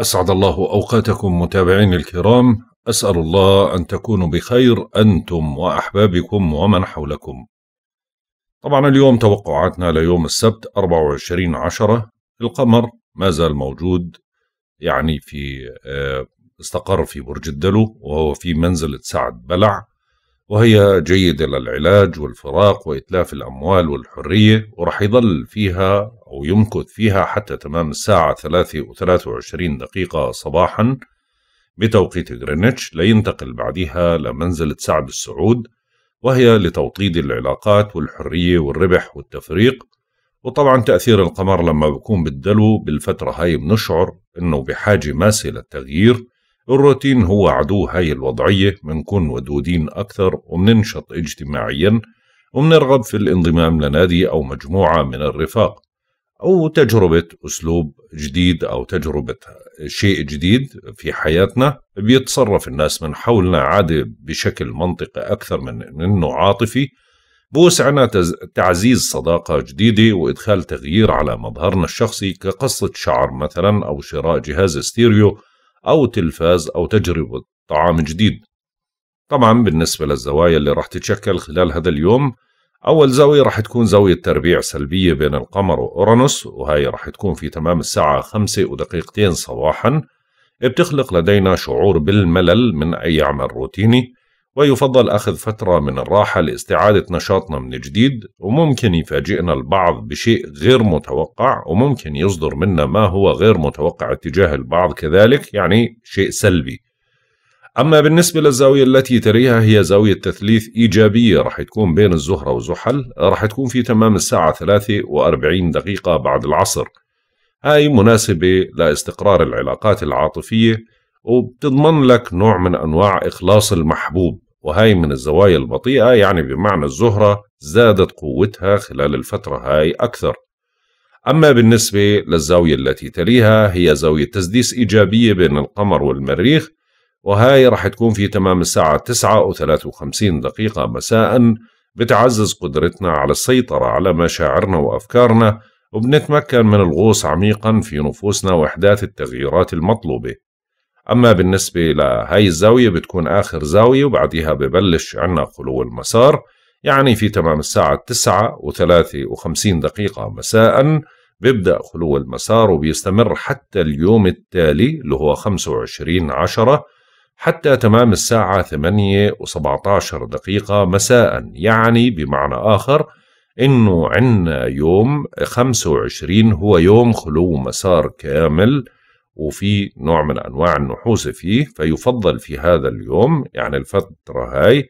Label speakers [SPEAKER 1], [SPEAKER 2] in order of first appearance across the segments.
[SPEAKER 1] أسعد الله أوقاتكم متابعين الكرام أسأل الله أن تكونوا بخير أنتم وأحبابكم ومن حولكم طبعا اليوم توقعاتنا ليوم السبت 24 عشرة القمر ما زال موجود يعني في آه، استقر في برج الدلو وهو في منزلة سعد بلع وهي جيدة للعلاج والفراق وإتلاف الأموال والحرية ورح يظل فيها أو يمكث فيها حتى تمام الساعة 3 و23 دقيقة صباحا بتوقيت غرينتش لينتقل بعدها لمنزلة سعد السعود وهي لتوطيد العلاقات والحرية والربح والتفريق وطبعا تأثير القمر لما بكون بالدلو بالفترة هاي بنشعر إنه بحاجة ماسة للتغيير الروتين هو عدو هاي الوضعية بنكون ودودين أكثر وبننشط اجتماعيا وبنرغب في الانضمام لنادي أو مجموعة من الرفاق أو تجربة أسلوب جديد أو تجربة شيء جديد في حياتنا بيتصرف الناس من حولنا عادة بشكل منطقي أكثر من أنه عاطفي بوسعنا تعزيز صداقة جديدة وإدخال تغيير على مظهرنا الشخصي كقصة شعر مثلا أو شراء جهاز ستيريو أو تلفاز أو تجربة طعام جديد طبعا بالنسبة للزوايا اللي راح تتشكل خلال هذا اليوم أول زاوية راح تكون زاوية تربيع سلبية بين القمر وأورانوس وهي راح تكون في تمام الساعة خمسة ودقيقتين صباحا بتخلق لدينا شعور بالملل من أي عمل روتيني ويفضل أخذ فترة من الراحة لاستعادة نشاطنا من جديد وممكن يفاجئنا البعض بشيء غير متوقع وممكن يصدر منا ما هو غير متوقع اتجاه البعض كذلك يعني شيء سلبي أما بالنسبة للزاوية التي تريها هي زاوية تثليث إيجابية رح تكون بين الزهرة وزحل رح تكون في تمام الساعة 43 دقيقة بعد العصر هاي مناسبة لاستقرار العلاقات العاطفية وبتضمن لك نوع من أنواع إخلاص المحبوب وهاي من الزوايا البطيئة يعني بمعنى الزهرة زادت قوتها خلال الفترة هاي أكثر أما بالنسبة للزاوية التي تليها هي زاوية تسديس إيجابية بين القمر والمريخ وهاي رح تكون في تمام الساعة 9 و 53 دقيقة مساء بتعزز قدرتنا على السيطرة على مشاعرنا وأفكارنا وبنتمكن من الغوص عميقا في نفوسنا وإحداث التغييرات المطلوبة أما بالنسبة لهي الزاوية بتكون آخر زاوية وبعديها ببلش عنا خلو المسار يعني في تمام الساعة 9 و53 دقيقة مساء بيبدأ خلو المسار وبيستمر حتى اليوم التالي اللي هو 25 عشرة حتى تمام الساعة ثمانية وسبعة عشر دقيقة مساء يعني بمعنى آخر إنه عنا يوم خمسة وعشرين هو يوم خلو مسار كامل وفي نوع من انواع النحوس فيه فيفضل في هذا اليوم يعني الفتره هاي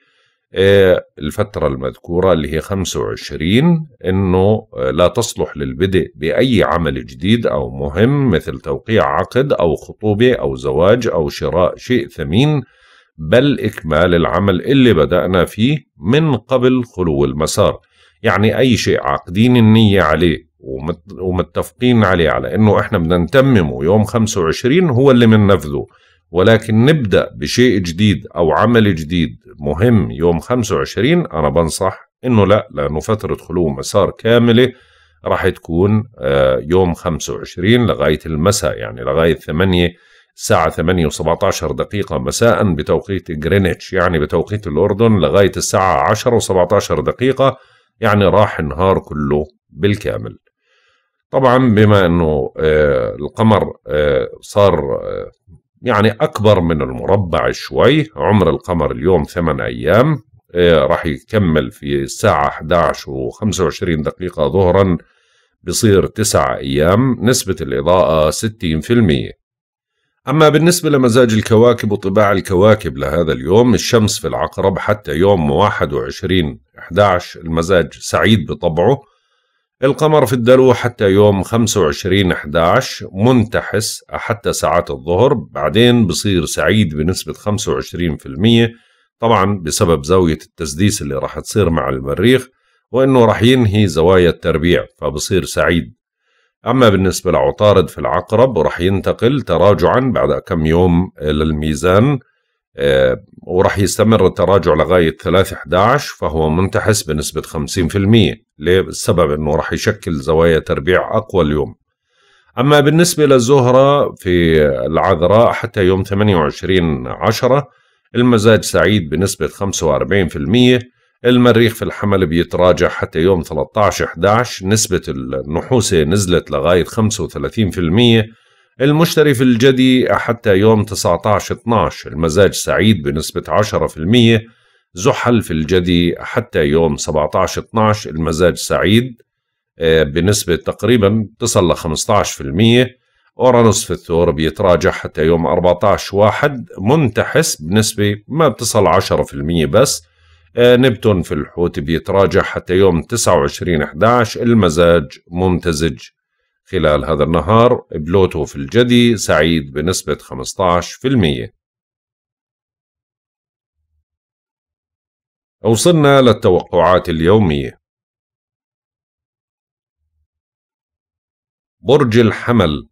[SPEAKER 1] آه، الفترة المذكورة اللي هي 25 انه آه، لا تصلح للبدء باي عمل جديد او مهم مثل توقيع عقد او خطوبة او زواج او شراء شيء ثمين بل اكمال العمل اللي بدأنا فيه من قبل خلو المسار يعني اي شيء عاقدين النية عليه ومتفقين عليه على انه احنا بدنا نتممه يوم 25 هو اللي بننفذه ولكن نبدا بشيء جديد او عمل جديد مهم يوم 25 انا بنصح انه لا لانه فتره خلو مسار كامله راح تكون آه، يوم 25 لغايه المساء يعني لغايه 8 الساعة 8 و17 دقيقة مساء بتوقيت جرينتش يعني بتوقيت الأردن لغاية الساعة 10 و17 دقيقة يعني راح النهار كله بالكامل طبعا بما انه آه، القمر آه، صار آه، يعني اكبر من المربع شوي عمر القمر اليوم ثمان ايام راح يكمل في الساعة 11 و25 دقيقة ظهرا بصير 9 أيام نسبة الإضاءة 60% أما بالنسبة لمزاج الكواكب وطباع الكواكب لهذا اليوم الشمس في العقرب حتى يوم 21 11 المزاج سعيد بطبعه القمر في الدلو حتى يوم 25 11 منتحس حتى ساعات الظهر بعدين بصير سعيد بنسبة 25% طبعا بسبب زاوية التسديس اللي راح تصير مع المريخ وانه راح ينهي زوايا التربيع فبصير سعيد أما بالنسبة لعطارد في العقرب راح ينتقل تراجعا بعد كم يوم للميزان آه، وراح يستمر التراجع لغاية 3/11 فهو منتحس بنسبة 50% ليه؟ السبب أنه راح يشكل زوايا تربيع أقوى اليوم أما بالنسبة للزهرة في العذراء حتى يوم 28 المزاج سعيد بنسبة 45% المريخ في الحمل بيتراجع حتى يوم 13 11 نسبة النحوسة نزلت لغاية 35% المشتري في الجدي حتى يوم 19/12 المزاج سعيد بنسبة 10% زحل في الجدي حتى يوم 17/12 المزاج سعيد آه، بنسبة تقريبا تصل ل 15% أورانوس في الثور بيتراجع حتى يوم 14 واحد منتحس بنسبة ما بتصل 10% بس آه، نبتون في الحوت بيتراجع حتى يوم 29 11 المزاج ممتزج خلال هذا النهار بلوتو في الجدي سعيد بنسبة 15%
[SPEAKER 2] وصلنا للتوقعات اليومية برج الحمل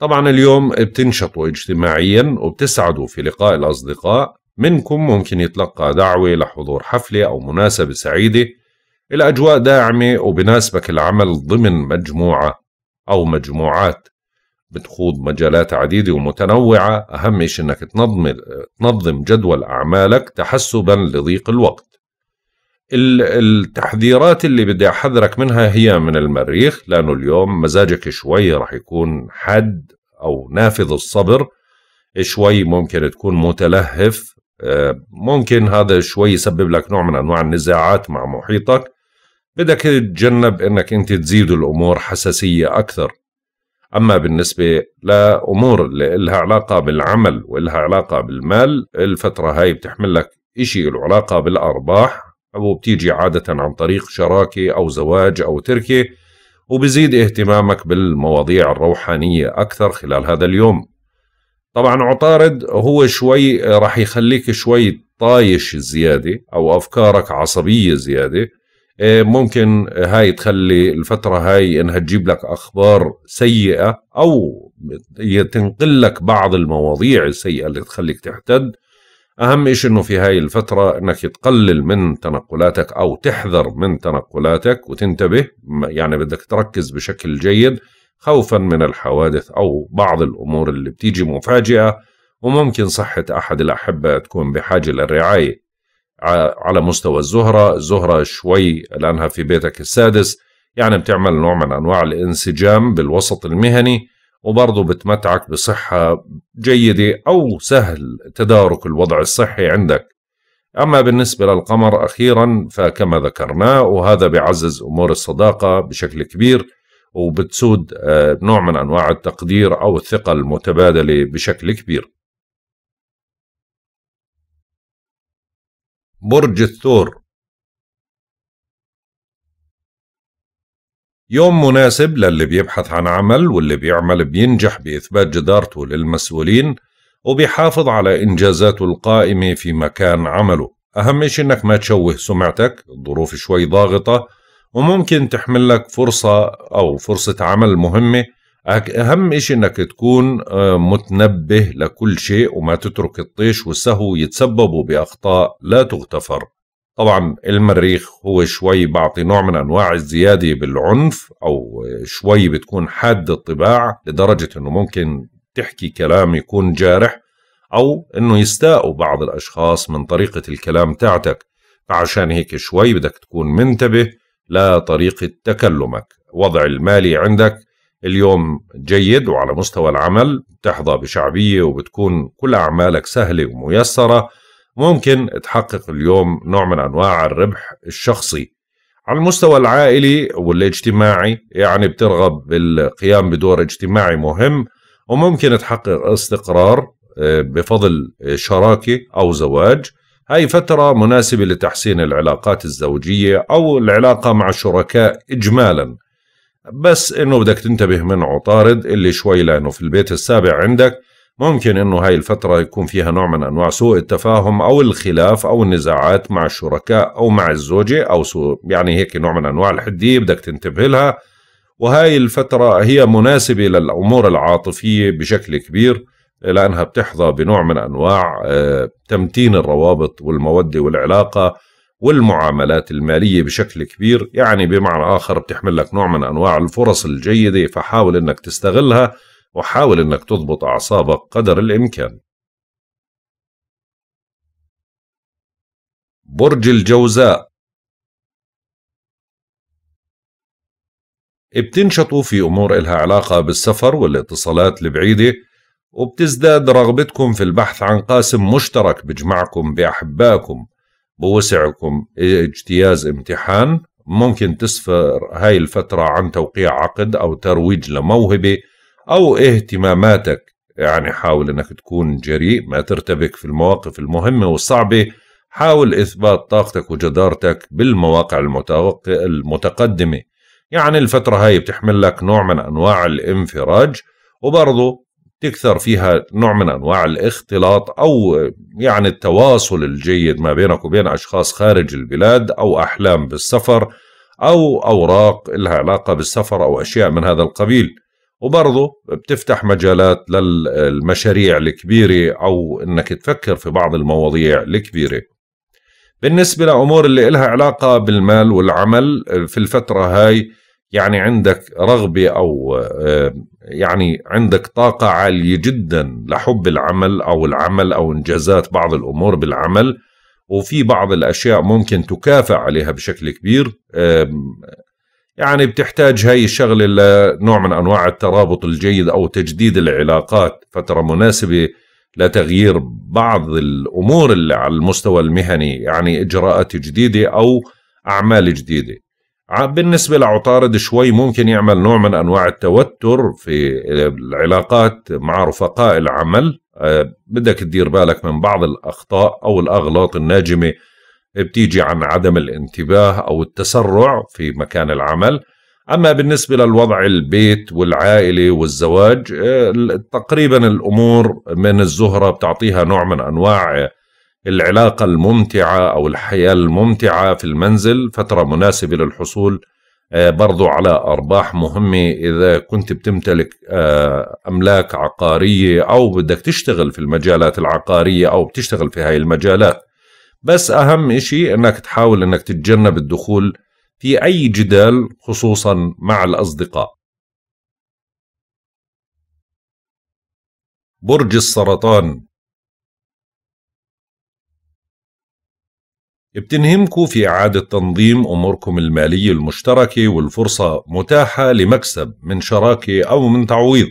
[SPEAKER 1] طبعا اليوم بتنشطوا اجتماعيا وبتسعدوا في لقاء الأصدقاء منكم ممكن يتلقى دعوة لحضور حفلة أو مناسبة سعيدة الأجواء داعمة وبناسبك العمل ضمن مجموعة أو مجموعات بتخوض مجالات عديدة ومتنوعة أهم شيء أنك تنظم, تنظم جدول أعمالك تحسبا لضيق الوقت التحذيرات اللي بدي أحذرك منها هي من المريخ لأنه اليوم مزاجك شوي رح يكون حد أو نافذ الصبر شوي ممكن تكون متلهف آه، ممكن هذا شوي يسبب لك نوع من أنواع النزاعات مع محيطك بدك تتجنب انك انت تزيد الامور حساسيه اكثر اما بالنسبه لامور اللي لها علاقه بالعمل والها علاقه بالمال الفتره هاي بتحمل لك شيء له علاقه بالارباح وبتيجي عاده عن طريق شراكه او زواج او تركه وبزيد اهتمامك بالمواضيع الروحانيه اكثر خلال هذا اليوم طبعا عطارد هو شوي راح يخليك شوي طايش زياده او افكارك عصبيه زياده آه، ممكن هاي تخلي الفترة هاي انها تجيب لك اخبار سيئة او تنقل لك بعض المواضيع السيئة اللي تخليك تحتد اهم اشي انه في هاي الفترة انك تقلل من تنقلاتك او تحذر من تنقلاتك وتنتبه يعني بدك تركز بشكل جيد خوفا من الحوادث او بعض الامور اللي بتيجي مفاجئة وممكن صحة احد الاحبة تكون بحاجة للرعاية على مستوى الزهرة الزهرة شوي لأنها في بيتك السادس يعني بتعمل نوع من أنواع الانسجام بالوسط المهني وبرضه بتمتعك بصحة جيدة أو سهل تدارك الوضع الصحي عندك أما بالنسبة للقمر أخيرا فكما ذكرنا وهذا بيعزز أمور الصداقة بشكل كبير وبتسود آه، نوع من أنواع التقدير
[SPEAKER 2] أو الثقة المتبادلة بشكل كبير برج الثور يوم مناسب للي بيبحث عن عمل واللي بيعمل بينجح
[SPEAKER 1] بإثبات جدارته للمسؤولين وبيحافظ على إنجازاته القائمة في مكان عمله أهم شيء إنك ما تشوه سمعتك الظروف شوي ضاغطة وممكن تحمل لك فرصة أو فرصة عمل مهمة اهم شيء انك تكون آه، متنبه لكل شيء وما تترك الطيش والسهو يتسببوا باخطاء لا تغتفر طبعا المريخ هو شوي بعطي نوع من انواع الزياده بالعنف او شوي بتكون حاد الطباع لدرجه انه ممكن تحكي كلام يكون جارح او انه يستاءوا بعض الاشخاص من طريقه الكلام تاعتك فعشان هيك شوي بدك تكون منتبه لطريقه تكلمك وضع المالي عندك اليوم جيد وعلى مستوى العمل بتحظى بشعبية وبتكون كل أعمالك سهلة وميسرة ممكن تحقق اليوم نوع من أنواع الربح الشخصي على المستوى العائلي والاجتماعي يعني بترغب بالقيام بدور اجتماعي مهم وممكن تحقق استقرار آه، بفضل شراكة أو زواج هاي فترة مناسبة لتحسين العلاقات الزوجية أو العلاقة مع الشركاء إجمالا بس انه بدك تنتبه من عطارد اللي شوي لانه في البيت السابع عندك ممكن انه هاي الفترة يكون فيها نوع من انواع سوء التفاهم او الخلاف او النزاعات مع الشركاء او مع الزوجة او سوء يعني هيك نوع من انواع الحدية بدك تنتبه لها وهاي الفترة هي مناسبة للامور العاطفية بشكل كبير لانها بتحظى بنوع من انواع آه، تمتين الروابط والمودة والعلاقة والمعاملات المالية بشكل كبير يعني بمعنى آخر بتحمل لك نوع من أنواع الفرص الجيدة فحاول أنك تستغلها وحاول
[SPEAKER 2] أنك تضبط أعصابك قدر الإمكان برج الجوزاء بتنشطوا في أمور إلها علاقة بالسفر والاتصالات
[SPEAKER 1] البعيدة وبتزداد رغبتكم في البحث عن قاسم مشترك بجمعكم بأحبائكم بوسعكم اجتياز امتحان ممكن تسفر هاي الفترة عن توقيع عقد أو ترويج لموهبة أو اهتماماتك يعني حاول أنك تكون جريء ما ترتبك في المواقف المهمة والصعبة حاول إثبات طاقتك وجدارتك بالمواقع المتقدمة يعني الفترة هاي بتحمل لك نوع من أنواع الانفراج وبرضه تكثر فيها نوع من انواع الاختلاط او يعني التواصل الجيد ما بينك وبين اشخاص خارج البلاد او احلام بالسفر او اوراق لها علاقه بالسفر او اشياء من هذا القبيل وبرضه بتفتح مجالات للمشاريع الكبيره او انك تفكر في بعض المواضيع الكبيره بالنسبه لامور اللي لها علاقه بالمال والعمل في الفتره هاي يعني عندك رغبه او آه، يعني عندك طاقة عالية جدا لحب العمل أو العمل أو إنجازات بعض الأمور بالعمل وفي بعض الأشياء ممكن تكافئ عليها بشكل كبير يعني بتحتاج هاي الشغلة لنوع من أنواع الترابط الجيد أو تجديد العلاقات فترة مناسبة لتغيير بعض الأمور اللي على المستوى المهني يعني إجراءات جديدة أو أعمال جديدة بالنسبة لعطارد شوي ممكن يعمل نوع من أنواع التوتر في العلاقات مع رفقاء العمل آه، بدك تدير بالك من بعض الأخطاء أو الأغلاط الناجمة بتيجي عن عدم الانتباه أو التسرع في مكان العمل أما بالنسبة للوضع البيت والعائلة والزواج آه، تقريبا الأمور من الزهرة بتعطيها نوع من أنواع العلاقة الممتعة أو الحياة الممتعة في المنزل فترة مناسبة للحصول آه، برضو على أرباح مهمة إذا كنت بتمتلك آه، أملاك عقارية أو بدك تشتغل في المجالات العقارية أو بتشتغل في هاي المجالات بس أهم إشي أنك تحاول أنك تتجنب الدخول في أي
[SPEAKER 2] جدال خصوصا مع الأصدقاء برج السرطان
[SPEAKER 1] بتنهمكم في إعادة تنظيم أموركم المالية المشتركة والفرصة متاحة لمكسب من شراكة أو من تعويض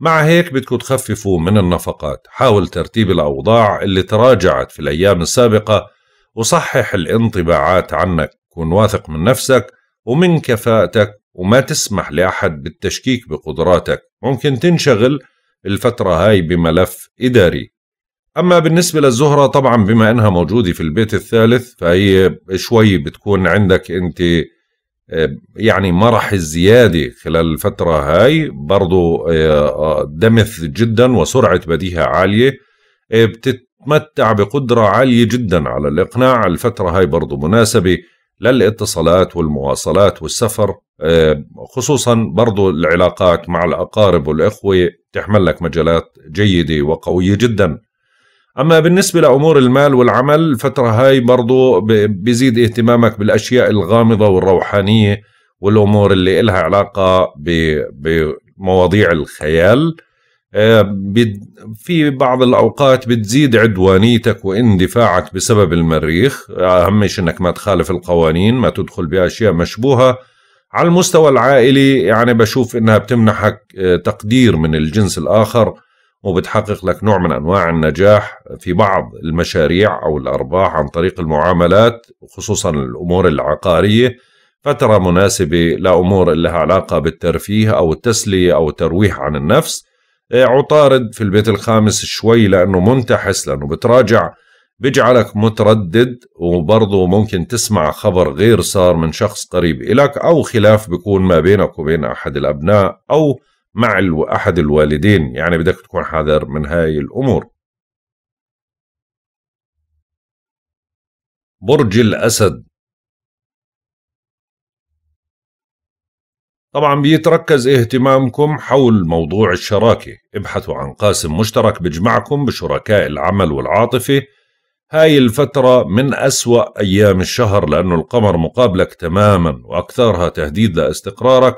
[SPEAKER 1] مع هيك بدكم تخففوا من النفقات حاول ترتيب الأوضاع اللي تراجعت في الأيام السابقة وصحح الانطباعات عنك كن واثق من نفسك ومن كفاءتك وما تسمح لأحد بالتشكيك بقدراتك ممكن تنشغل الفترة هاي بملف إداري أما بالنسبة للزهرة طبعا بما أنها موجودة في البيت الثالث فهي شوي بتكون عندك أنت آه، يعني مرح الزيادة خلال الفترة هاي برضو آه، آه، دمث جدا وسرعة بديهة عالية بتتمتع بقدرة عالية جدا على الإقناع الفترة هاي برضو مناسبة للاتصالات والمواصلات والسفر خصوصا برضو العلاقات مع الأقارب والإخوة تحمل لك مجالات جيدة وقوية جدا أما بالنسبة لأمور المال والعمل الفترة هاي برضو بيزيد اهتمامك بالأشياء الغامضة والروحانية والأمور اللي إلها علاقة بمواضيع الخيال آه، في بعض الأوقات بتزيد عدوانيتك واندفاعك بسبب المريخ أهم شيء أنك ما تخالف القوانين ما تدخل بأشياء مشبوهة على المستوى العائلي يعني بشوف أنها بتمنحك آه، تقدير من الجنس الآخر وبتحقق لك نوع من انواع النجاح في بعض المشاريع او الارباح عن طريق المعاملات وخصوصا الامور العقاريه فتره مناسبه لامور لها علاقه بالترفيه او التسليه او الترويح عن النفس إيه، عطارد في البيت الخامس شوي لانه منتحس لانه بتراجع بيجعلك متردد وبرضه ممكن تسمع خبر غير صار من شخص قريب إلك أو خلاف بيكون ما بينك وبين أحد الأبناء أو مع أحد الوالدين
[SPEAKER 2] يعني بدك تكون حذر من هاي الأمور برج الأسد طبعا بيتركز اهتمامكم حول موضوع الشراكة
[SPEAKER 1] ابحثوا عن قاسم مشترك بجمعكم بشركاء العمل والعاطفة هاي الفترة من أسوأ أيام الشهر لأنه القمر مقابلك تماما وأكثرها تهديد لاستقرارك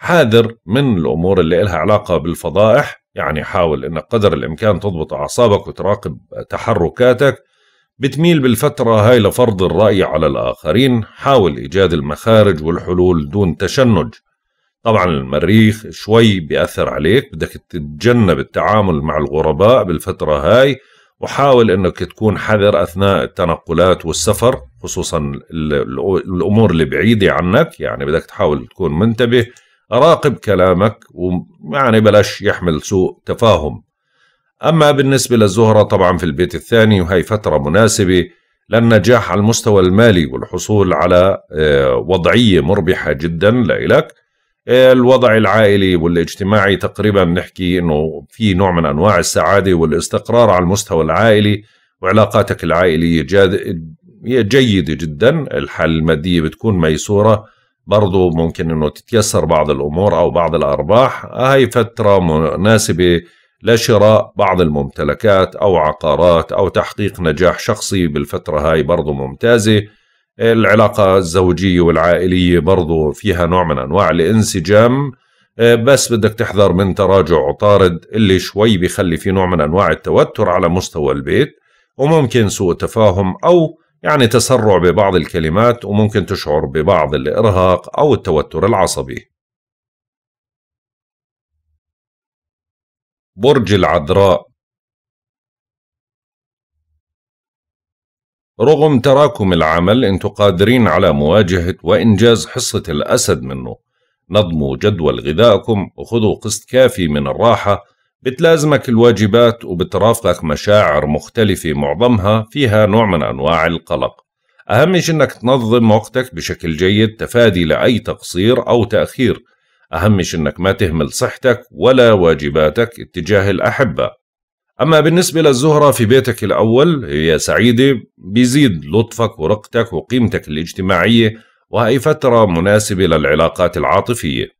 [SPEAKER 1] حاذر من الأمور اللي لها علاقة بالفضائح يعني حاول أنك قدر الإمكان تضبط أعصابك وتراقب تحركاتك بتميل بالفترة هاي لفرض الرأي على الآخرين حاول إيجاد المخارج والحلول دون تشنج طبعا المريخ شوي بيأثر عليك بدك تتجنب التعامل مع الغرباء بالفترة هاي وحاول انك تكون حذر اثناء التنقلات والسفر خصوصا الامور اللي بعيده عنك يعني بدك تحاول تكون منتبه راقب كلامك ويعني بلاش يحمل سوء تفاهم أما بالنسبة للزهرة طبعا في البيت الثاني وهي فترة مناسبة للنجاح على المستوى المالي والحصول على آه، وضعية مربحة جدا لإلك آه، الوضع العائلي والاجتماعي تقريبا نحكي انه في نوع من انواع السعاده والاستقرار على المستوى العائلي وعلاقاتك العائليه جيده جدا الحاله الماديه بتكون ميسوره برضو ممكن انه تتيسر بعض الامور او بعض الارباح هاي فتره مناسبه لشراء بعض الممتلكات او عقارات او تحقيق نجاح شخصي بالفتره هاي برضو ممتازه العلاقة الزوجية والعائلية برضو فيها نوع من أنواع الانسجام بس بدك تحذر من تراجع طارد اللي شوي بيخلي في نوع من أنواع التوتر على مستوى البيت وممكن سوء تفاهم أو يعني تسرع ببعض الكلمات وممكن تشعر ببعض الإرهاق
[SPEAKER 2] أو التوتر العصبي برج العذراء
[SPEAKER 1] رغم تراكم العمل انتم قادرين على مواجهة وإنجاز حصة الأسد منه نظموا جدول غذائكم وخذوا قسط كافي من الراحة بتلازمك الواجبات وبترافقك مشاعر مختلفة معظمها فيها نوع من أنواع القلق أهم شيء أنك تنظم وقتك بشكل جيد تفادي لأي تقصير أو تأخير أهم شيء أنك ما تهمل صحتك ولا واجباتك اتجاه الأحبة أما بالنسبة للزهرة في بيتك الأول هي سعيدة بيزيد لطفك ورقتك وقيمتك الاجتماعية وهي فترة مناسبة للعلاقات العاطفية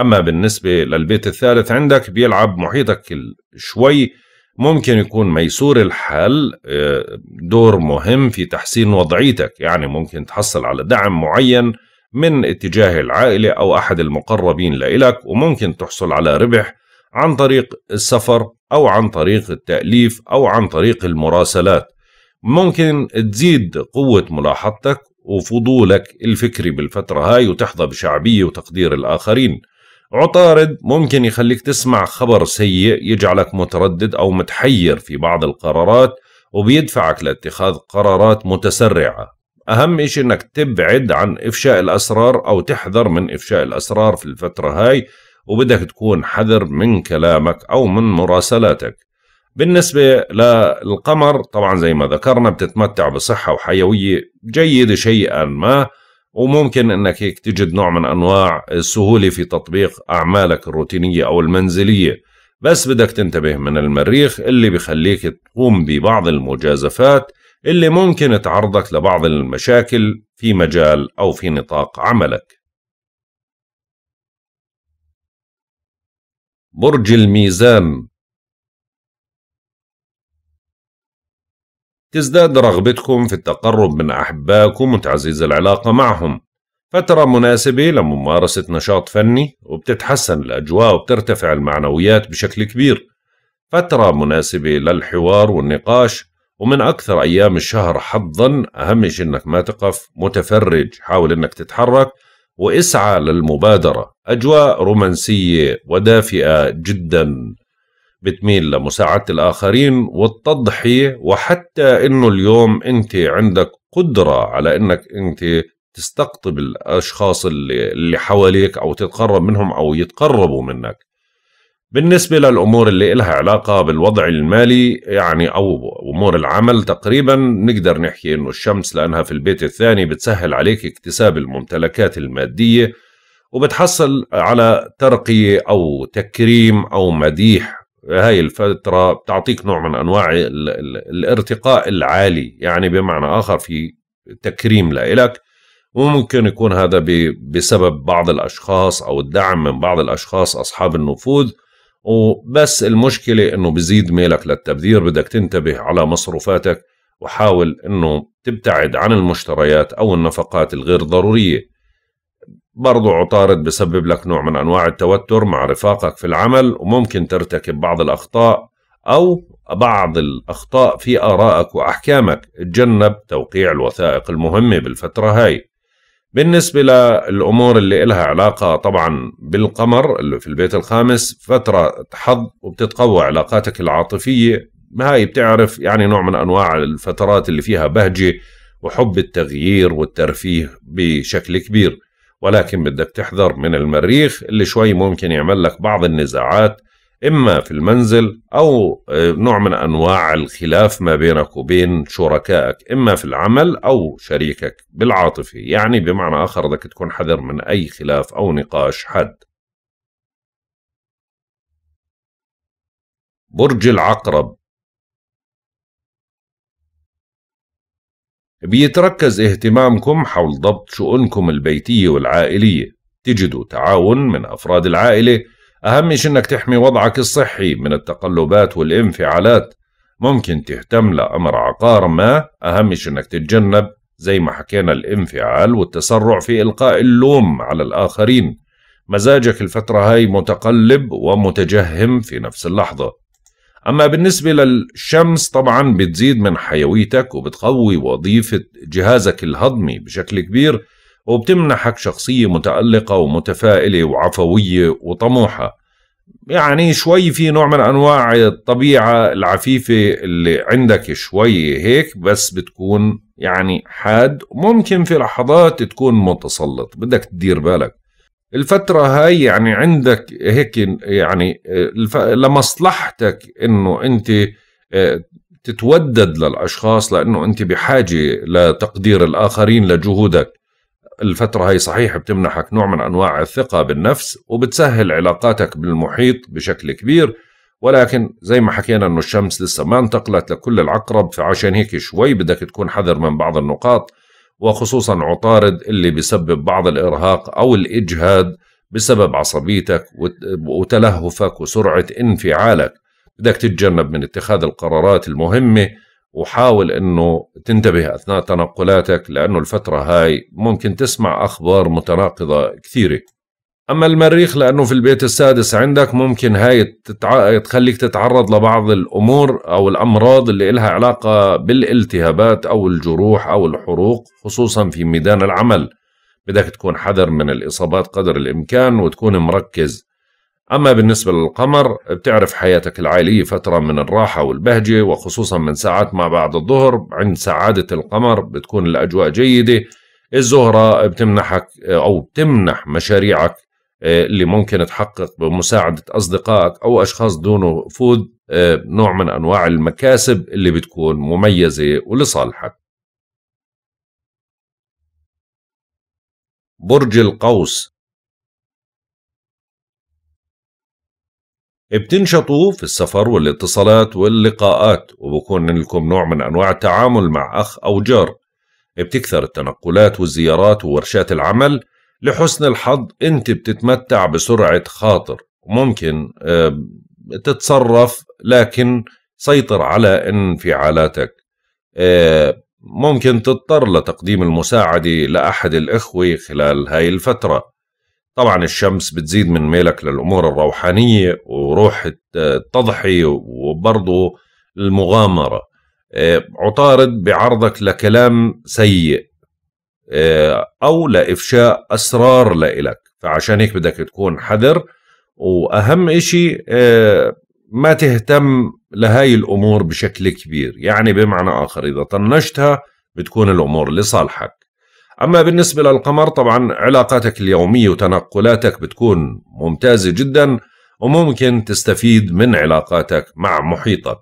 [SPEAKER 1] أما بالنسبة للبيت الثالث عندك بيلعب محيطك شوي ممكن يكون ميسور الحال آه، دور مهم في تحسين وضعيتك يعني ممكن تحصل على دعم معين من اتجاه العائلة أو أحد المقربين لإلك وممكن تحصل على ربح عن طريق السفر أو عن طريق التأليف أو عن طريق المراسلات ممكن تزيد قوة ملاحظتك وفضولك الفكري بالفترة هاي وتحظى بشعبية وتقدير الآخرين عطارد ممكن يخليك تسمع خبر سيء يجعلك متردد أو متحير في بعض القرارات وبيدفعك لاتخاذ قرارات متسرعة أهم إشي أنك تبعد عن إفشاء الأسرار أو تحذر من إفشاء الأسرار في الفترة هاي وبدك تكون حذر من كلامك أو من مراسلاتك بالنسبة للقمر طبعا زي ما ذكرنا بتتمتع بصحة وحيوية جيدة شيئا ما وممكن انك هيك تجد نوع من انواع السهوله في تطبيق اعمالك الروتينيه او المنزليه بس بدك تنتبه من المريخ اللي بخليك تقوم ببعض المجازفات اللي ممكن تعرضك لبعض المشاكل في مجال او في نطاق عملك
[SPEAKER 2] برج الميزان تزداد
[SPEAKER 1] رغبتكم في التقرب من أحبائكم وتعزيز العلاقة معهم فترة مناسبة لممارسة نشاط فني وبتتحسن الأجواء وبترتفع المعنويات بشكل كبير فترة مناسبة للحوار والنقاش ومن أكثر أيام الشهر حظا أهم شيء أنك ما تقف متفرج حاول أنك تتحرك واسعى للمبادرة أجواء رومانسية ودافئة جدا بتميل لمساعدة الآخرين والتضحية وحتى إنه اليوم أنت عندك قدرة على إنك أنت تستقطب الأشخاص اللي, اللي حواليك أو تتقرب منهم أو يتقربوا منك بالنسبة للأمور اللي إلها علاقة بالوضع المالي يعني أو أمور العمل تقريبا نقدر نحكي إنه الشمس لأنها في البيت الثاني بتسهل عليك اكتساب الممتلكات المادية وبتحصل على ترقية أو تكريم أو مديح هاي الفترة بتعطيك نوع من أنواع الارتقاء العالي يعني بمعنى آخر في تكريم لإلك وممكن يكون هذا بسبب بعض الأشخاص أو الدعم من بعض الأشخاص أصحاب النفوذ وبس المشكلة أنه بزيد ميلك للتبذير بدك تنتبه على مصروفاتك وحاول أنه تبتعد عن المشتريات أو النفقات الغير ضرورية برضو عطارد بسبب لك نوع من أنواع التوتر مع رفاقك في العمل وممكن ترتكب بعض الأخطاء أو بعض الأخطاء في آرائك وأحكامك اتجنب توقيع الوثائق المهمة بالفترة هاي بالنسبة للأمور اللي إلها علاقة طبعا بالقمر اللي في البيت الخامس فترة حظ وبتتقوى علاقاتك العاطفية هاي بتعرف يعني نوع من أنواع الفترات اللي فيها بهجة وحب التغيير والترفيه بشكل كبير ولكن بدك تحذر من المريخ اللي شوي ممكن يعمل لك بعض النزاعات إما في المنزل أو آه، نوع من أنواع الخلاف ما بينك وبين شركائك إما في العمل أو شريكك بالعاطفي يعني بمعنى آخر بدك تكون حذر من
[SPEAKER 2] أي خلاف أو نقاش حد برج العقرب
[SPEAKER 1] بيتركز اهتمامكم حول ضبط شؤونكم البيتية والعائلية تجدوا تعاون من أفراد العائلة أهم شي إنك تحمي وضعك الصحي من التقلبات والانفعالات ممكن تهتم لأمر عقار ما أهم شي إنك تتجنب زي ما حكينا الانفعال والتسرع في إلقاء اللوم على الآخرين مزاجك الفترة هاي متقلب ومتجهم في نفس اللحظة أما بالنسبة للشمس طبعا بتزيد من حيويتك وبتقوي وظيفة جهازك الهضمي بشكل كبير وبتمنحك شخصية متألقة ومتفائلة وعفوية وطموحة يعني شوي في نوع من أنواع الطبيعة العفيفة اللي عندك شوي هيك بس بتكون يعني حاد ممكن في لحظات تكون متسلط بدك تدير بالك الفترة هاي يعني عندك هيك يعني لمصلحتك انه انت آه، تتودد للاشخاص لانه انت بحاجة لتقدير الاخرين لجهودك الفترة هاي صحيح بتمنحك نوع من انواع الثقة بالنفس وبتسهل علاقاتك بالمحيط بشكل كبير ولكن زي ما حكينا انه الشمس لسه ما انتقلت لكل العقرب فعشان هيك شوي بدك تكون حذر من بعض النقاط وخصوصا عطارد اللي بيسبب بعض الإرهاق أو الإجهاد بسبب عصبيتك وتلهفك وسرعة انفعالك بدك تتجنب من اتخاذ القرارات المهمة وحاول أنه تنتبه أثناء تنقلاتك لأنه الفترة هاي ممكن تسمع أخبار متناقضة كثيرة اما المريخ لانه في البيت السادس عندك ممكن هاي تتع... تخليك تتعرض لبعض الامور او الامراض اللي لها علاقه بالالتهابات او الجروح او الحروق خصوصا في ميدان العمل بدك تكون حذر من الاصابات قدر الامكان وتكون مركز اما بالنسبه للقمر بتعرف حياتك العائليه فتره من الراحه والبهجه وخصوصا من ساعات ما بعد الظهر عند سعاده القمر بتكون الاجواء جيده الزهره بتمنحك او بتمنح مشاريعك اللي ممكن تحقق بمساعدة أصدقائك أو أشخاص دون فود آه، نوع من أنواع المكاسب اللي بتكون مميزة ولصالحك
[SPEAKER 2] برج القوس بتنشطوا
[SPEAKER 1] في السفر والاتصالات واللقاءات وبكون لكم نوع من أنواع التعامل مع أخ أو جار بتكثر التنقلات والزيارات وورشات العمل لحسن الحظ انت بتتمتع بسرعه خاطر ممكن آه، تتصرف لكن سيطر على انفعالاتك آه، ممكن تضطر لتقديم المساعدة لأحد الإخوة خلال هاي الفترة طبعا الشمس بتزيد من ميلك للأمور الروحانية وروح التضحية وبرضه المغامرة آه، عطارد بعرضك لكلام سيء آه، او لافشاء اسرار لإلك فعشان هيك بدك تكون حذر واهم إشي آه، ما تهتم لهاي الامور بشكل كبير يعني بمعنى اخر اذا طنشتها بتكون الامور لصالحك اما بالنسبه للقمر طبعا علاقاتك اليوميه وتنقلاتك بتكون ممتازه جدا وممكن تستفيد من علاقاتك مع محيطك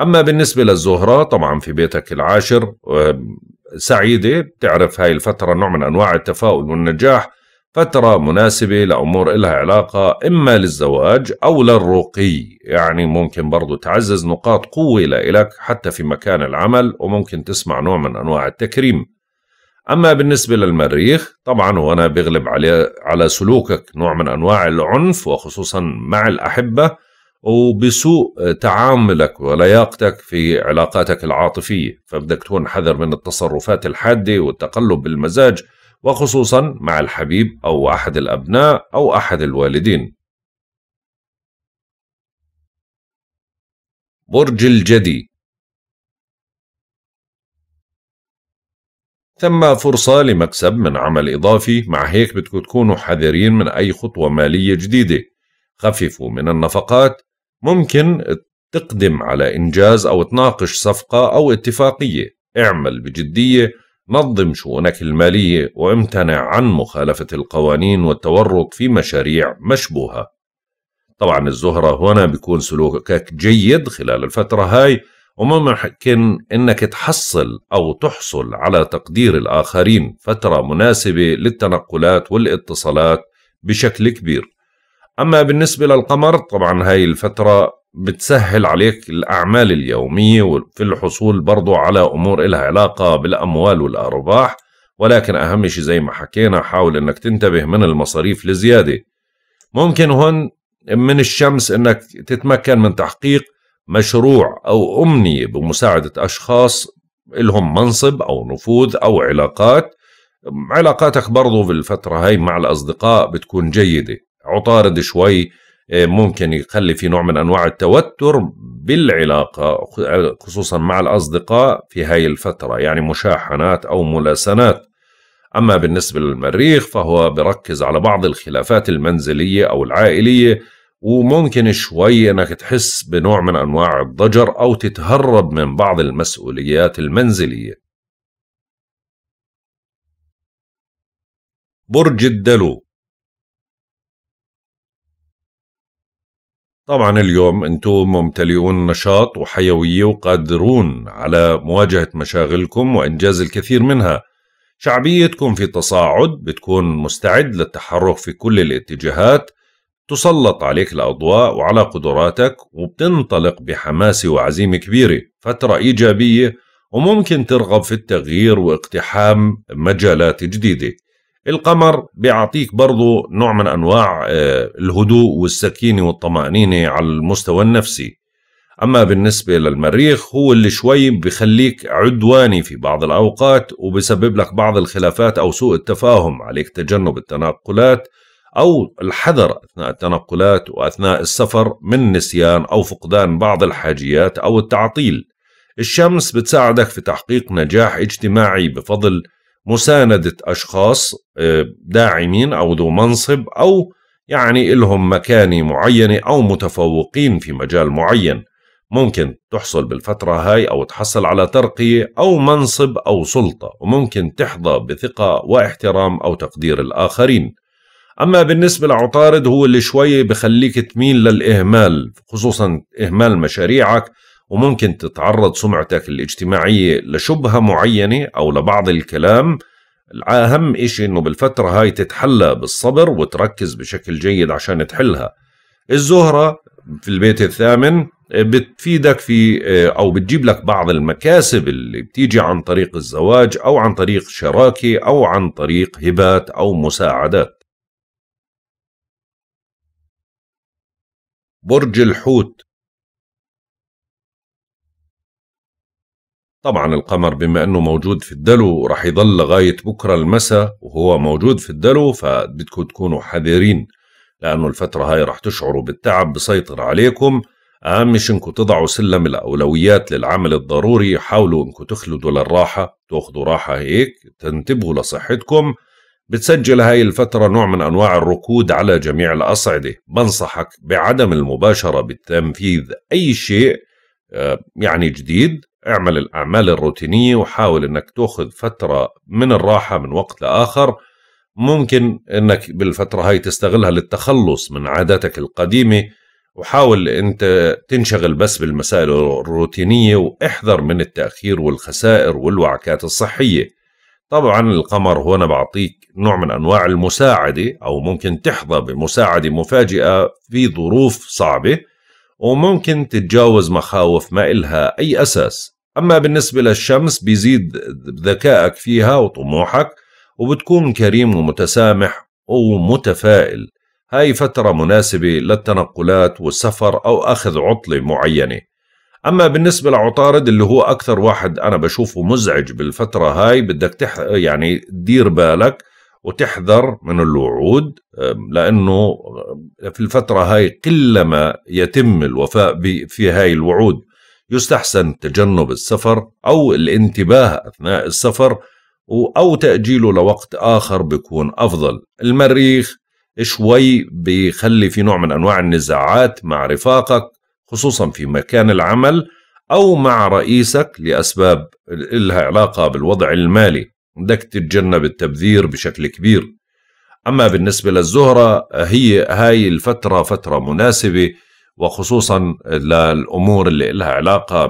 [SPEAKER 1] اما بالنسبه للزهره طبعا في بيتك العاشر آه، سعيدة بتعرف هاي الفترة نوع من أنواع التفاؤل والنجاح فترة مناسبة لأمور إلها علاقة إما للزواج أو للرقي يعني ممكن برضو تعزز نقاط قوة لإلك حتى في مكان العمل وممكن تسمع نوع من أنواع التكريم أما بالنسبة للمريخ طبعا وأنا بغلب عليه على سلوكك نوع من أنواع العنف وخصوصا مع الأحبة وبسوء تعاملك ولياقتك في علاقاتك العاطفية فبدك تكون حذر من التصرفات الحادة والتقلب بالمزاج وخصوصا مع الحبيب
[SPEAKER 2] أو أحد الأبناء أو أحد الوالدين برج الجدي ثم فرصة لمكسب من عمل إضافي مع هيك بدكم
[SPEAKER 1] تكونوا حذرين من أي خطوة مالية جديدة خففوا من النفقات ممكن تقدم على إنجاز أو تناقش صفقة أو اتفاقية اعمل بجدية نظم شؤونك المالية وامتنع عن مخالفة القوانين والتورط في مشاريع مشبوهة طبعا الزهرة هنا بيكون سلوكك جيد خلال الفترة هاي وممكن انك تحصل او تحصل على تقدير الاخرين فتره مناسبه للتنقلات والاتصالات بشكل كبير أما بالنسبة للقمر طبعا هاي الفترة بتسهل عليك الأعمال اليومية في الحصول برضو على أمور إلها علاقة بالأموال والأرباح ولكن أهم شيء زي ما حكينا حاول أنك تنتبه من المصاريف لزيادة ممكن هون من الشمس أنك تتمكن من تحقيق مشروع أو أمنية بمساعدة أشخاص لهم منصب أو نفوذ أو علاقات علاقاتك برضو في الفترة هاي مع الأصدقاء بتكون جيدة عطارد شوي آه، ممكن يخلي في نوع من انواع التوتر بالعلاقه خصوصا مع الاصدقاء في هاي الفتره يعني مشاحنات او ملاسنات اما بالنسبه للمريخ فهو بركز على بعض الخلافات المنزليه او العائليه وممكن شوي انك تحس بنوع من انواع الضجر او تتهرب من بعض المسؤوليات المنزليه
[SPEAKER 2] برج الدلو طبعا اليوم
[SPEAKER 1] انتم ممتلئون نشاط وحيويه وقادرون على مواجهه مشاغلكم وانجاز الكثير منها شعبيتكم في تصاعد بتكون مستعد للتحرك في كل الاتجاهات تسلط عليك الأضواء وعلى قدراتك وبتنطلق بحماس وعزيمة كبيرة فترة إيجابية وممكن ترغب في التغيير واقتحام مجالات جديدة القمر بيعطيك برضو نوع من أنواع آه، الهدوء والسكينة والطمأنينة على المستوى النفسي أما بالنسبة للمريخ هو اللي شوي بخليك عدواني في بعض الأوقات وبسبب لك بعض الخلافات أو سوء التفاهم عليك تجنب التنقلات أو الحذر أثناء التنقلات وأثناء السفر من نسيان أو فقدان بعض الحاجيات أو التعطيل الشمس بتساعدك في تحقيق نجاح اجتماعي بفضل مساندة أشخاص آه، داعمين أو ذو منصب أو يعني إلهم مكانة معينة أو متفوقين في مجال معين ممكن تحصل بالفترة هاي أو تحصل على ترقية أو منصب أو سلطة وممكن تحظى بثقة واحترام أو تقدير الآخرين أما بالنسبة لعطارد هو اللي شوي بخليك تميل للإهمال خصوصا إهمال مشاريعك وممكن تتعرض سمعتك الاجتماعية لشبهة معينة أو لبعض الكلام الأهم إشي إنه بالفترة هاي تتحلى بالصبر وتركز بشكل جيد عشان تحلها الزهرة في البيت الثامن آه، بتفيدك في آه، أو بتجيب لك بعض المكاسب اللي بتيجي عن طريق الزواج أو عن طريق شراكة أو عن طريق هبات أو مساعدات
[SPEAKER 2] برج الحوت طبعا القمر بما
[SPEAKER 1] انه موجود في الدلو رح يضل لغايه بكره المساء وهو موجود في الدلو فبدكم تكونوا حذرين لانه الفتره هاي رح تشعروا بالتعب بسيطر عليكم اهم شيء انكم تضعوا سلم الاولويات للعمل الضروري حاولوا انكم تخلدوا للراحه تاخذوا راحه هيك تنتبهوا لصحتكم بتسجل هاي الفترة نوع من أنواع الركود على جميع الأصعدة بنصحك بعدم المباشرة بتنفيذ أي شيء آه، يعني جديد اعمل الأعمال الروتينية وحاول أنك تأخذ فترة من الراحة من وقت لآخر ممكن أنك بالفترة هاي تستغلها للتخلص من عاداتك القديمة وحاول أنت تنشغل بس بالمسائل الروتينية واحذر من التأخير والخسائر والوعكات الصحية طبعا القمر هنا بعطيك نوع من أنواع المساعدة أو ممكن تحظى بمساعدة مفاجئة في ظروف صعبة وممكن تتجاوز مخاوف ما إلها أي أساس أما بالنسبة للشمس بيزيد ذكائك فيها وطموحك وبتكون كريم ومتسامح ومتفائل هاي فترة مناسبة للتنقلات والسفر أو أخذ عطلة معينة أما بالنسبة لعطارد اللي هو أكثر واحد أنا بشوفه مزعج بالفترة هاي بدك تح يعني دير بالك وتحذر من الوعود لأنه في الفترة هاي قلما يتم الوفاء في هاي الوعود يستحسن تجنب السفر أو الانتباه أثناء السفر أو تأجيله لوقت آخر بيكون أفضل المريخ شوي بيخلي في نوع من أنواع النزاعات مع رفاقك خصوصا في مكان العمل أو مع رئيسك لأسباب لها علاقة بالوضع المالي بدك تتجنب التبذير بشكل كبير أما بالنسبة للزهرة هي هاي الفترة فترة مناسبة وخصوصا للامور اللي لها علاقه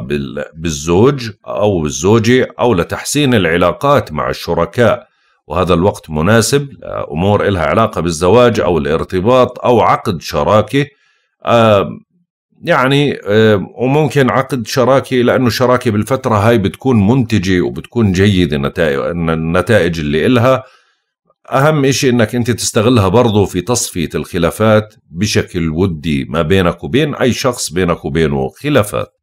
[SPEAKER 1] بالزوج او الزوجه او لتحسين العلاقات مع الشركاء وهذا الوقت مناسب امور لها علاقه بالزواج او الارتباط او عقد شراكه يعني وممكن عقد شراكه لانه الشراكه بالفتره هاي بتكون منتجه وبتكون جيده النتائج اللي إلها أهم إشي إنك أنت تستغلها برضو في تصفية الخلافات بشكل ودي ما بينك وبين أي شخص بينك وبينه خلافات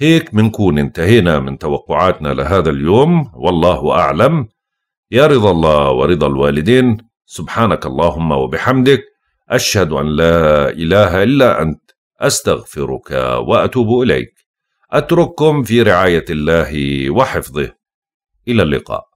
[SPEAKER 1] هيك منكون انتهينا من توقعاتنا لهذا اليوم والله أعلم يا رضا الله ورضا الوالدين سبحانك اللهم وبحمدك أشهد أن لا إله إلا أنت أستغفرك وأتوب إليك
[SPEAKER 2] أترككم في رعاية الله وحفظه إلى اللقاء